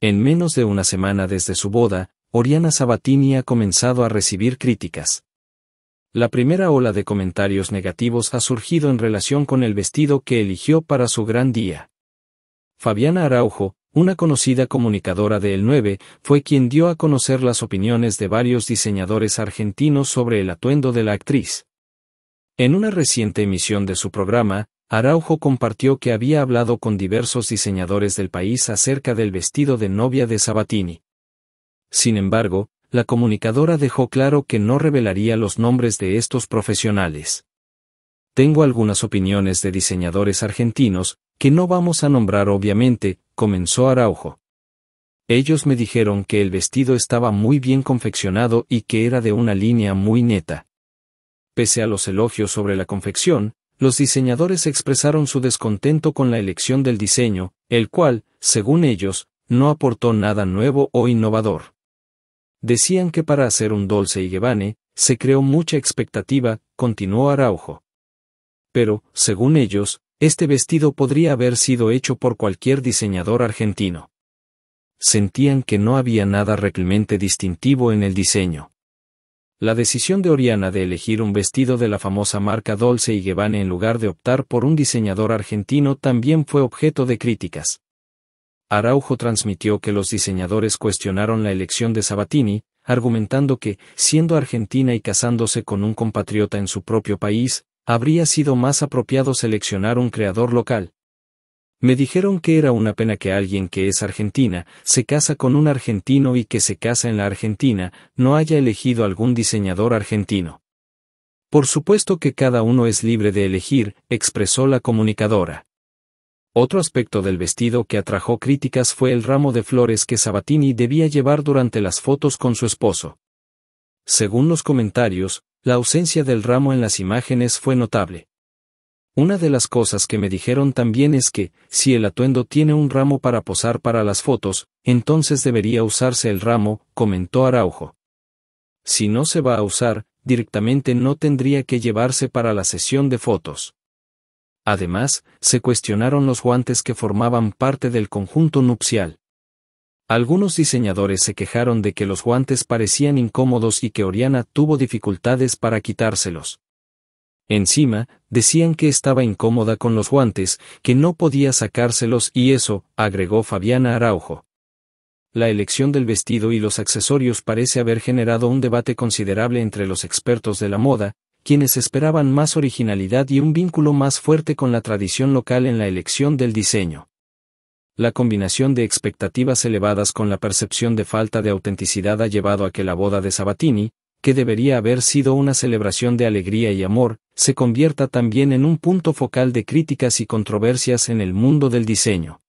En menos de una semana desde su boda, Oriana Sabatini ha comenzado a recibir críticas. La primera ola de comentarios negativos ha surgido en relación con el vestido que eligió para su gran día. Fabiana Araujo, una conocida comunicadora de El 9, fue quien dio a conocer las opiniones de varios diseñadores argentinos sobre el atuendo de la actriz. En una reciente emisión de su programa, Araujo compartió que había hablado con diversos diseñadores del país acerca del vestido de novia de Sabatini. Sin embargo, la comunicadora dejó claro que no revelaría los nombres de estos profesionales. Tengo algunas opiniones de diseñadores argentinos, que no vamos a nombrar obviamente, comenzó Araujo. Ellos me dijeron que el vestido estaba muy bien confeccionado y que era de una línea muy neta. Pese a los elogios sobre la confección, los diseñadores expresaron su descontento con la elección del diseño, el cual, según ellos, no aportó nada nuevo o innovador. Decían que para hacer un dulce y se creó mucha expectativa, continuó Araujo. Pero, según ellos, este vestido podría haber sido hecho por cualquier diseñador argentino. Sentían que no había nada realmente distintivo en el diseño. La decisión de Oriana de elegir un vestido de la famosa marca Dolce y Gabbana en lugar de optar por un diseñador argentino también fue objeto de críticas. Araujo transmitió que los diseñadores cuestionaron la elección de Sabatini, argumentando que, siendo argentina y casándose con un compatriota en su propio país, habría sido más apropiado seleccionar un creador local. Me dijeron que era una pena que alguien que es argentina, se casa con un argentino y que se casa en la Argentina, no haya elegido algún diseñador argentino. Por supuesto que cada uno es libre de elegir, expresó la comunicadora. Otro aspecto del vestido que atrajo críticas fue el ramo de flores que Sabatini debía llevar durante las fotos con su esposo. Según los comentarios, la ausencia del ramo en las imágenes fue notable. Una de las cosas que me dijeron también es que, si el atuendo tiene un ramo para posar para las fotos, entonces debería usarse el ramo, comentó Araujo. Si no se va a usar, directamente no tendría que llevarse para la sesión de fotos. Además, se cuestionaron los guantes que formaban parte del conjunto nupcial. Algunos diseñadores se quejaron de que los guantes parecían incómodos y que Oriana tuvo dificultades para quitárselos. Encima, Decían que estaba incómoda con los guantes, que no podía sacárselos y eso, agregó Fabiana Araujo. La elección del vestido y los accesorios parece haber generado un debate considerable entre los expertos de la moda, quienes esperaban más originalidad y un vínculo más fuerte con la tradición local en la elección del diseño. La combinación de expectativas elevadas con la percepción de falta de autenticidad ha llevado a que la boda de Sabatini, que debería haber sido una celebración de alegría y amor, se convierta también en un punto focal de críticas y controversias en el mundo del diseño.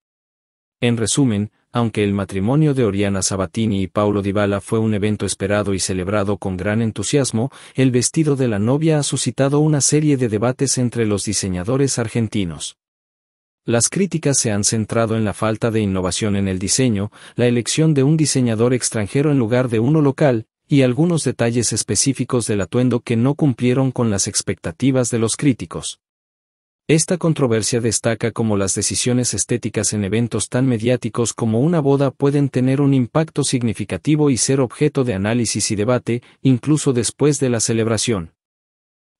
En resumen, aunque el matrimonio de Oriana Sabatini y Paulo Dybala fue un evento esperado y celebrado con gran entusiasmo, el vestido de la novia ha suscitado una serie de debates entre los diseñadores argentinos. Las críticas se han centrado en la falta de innovación en el diseño, la elección de un diseñador extranjero en lugar de uno local, y algunos detalles específicos del atuendo que no cumplieron con las expectativas de los críticos. Esta controversia destaca cómo las decisiones estéticas en eventos tan mediáticos como una boda pueden tener un impacto significativo y ser objeto de análisis y debate, incluso después de la celebración.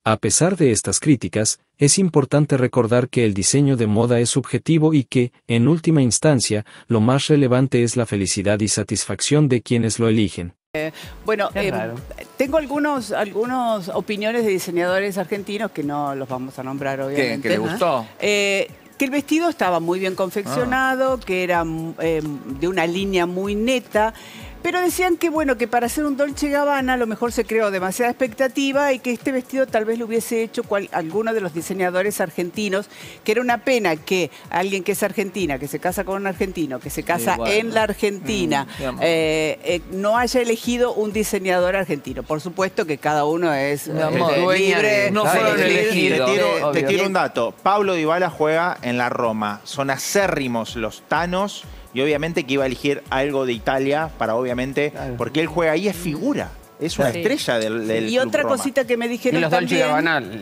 A pesar de estas críticas, es importante recordar que el diseño de moda es subjetivo y que, en última instancia, lo más relevante es la felicidad y satisfacción de quienes lo eligen bueno, em, tengo algunos, algunos opiniones de diseñadores argentinos que no los vamos a nombrar obviamente. ¿Que le gustó? Eh, que el vestido estaba muy bien confeccionado, ah. que era em, de una línea muy neta. Pero decían que bueno, que para hacer un Dolce Gabbana a lo mejor se creó demasiada expectativa y que este vestido tal vez lo hubiese hecho cual, alguno de los diseñadores argentinos, que era una pena que alguien que es argentina, que se casa con un argentino, que se casa en la Argentina, mm, eh, eh, no haya elegido un diseñador argentino. Por supuesto que cada uno es eh, libre. No fueron Te quiero un dato. Pablo Dybala juega en la Roma. Son acérrimos los Tanos y obviamente que iba a elegir algo de Italia para obviamente, porque él juega ahí, es figura. Es una estrella del, Y otra cosita que me dijeron. Y los Dolce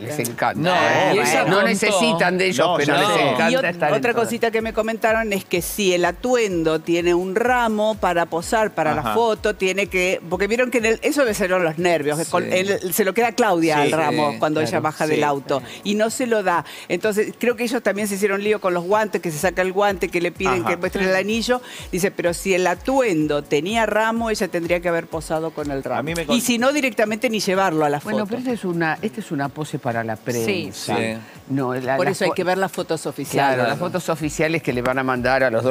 les encanta. No, necesitan de ellos, pero les encanta Otra cosita que me comentaron es que si el atuendo tiene un ramo para posar para la foto, tiene que. Porque vieron que eso le salieron los nervios. se lo queda Claudia al ramo cuando ella baja del auto y no se lo da. Entonces, creo que ellos también se hicieron lío con los guantes, que se saca el guante, que le piden que muestre el anillo. Dice, pero si el atuendo tenía ramo, ella tendría que haber posado con el ramo. Y si no, directamente ni llevarlo a la foto. Bueno, pero esta es una, es una pose para la prensa. Sí. sí. No, Por eso hay que ver las fotos oficiales. las fotos oficiales que le van a mandar a los dos.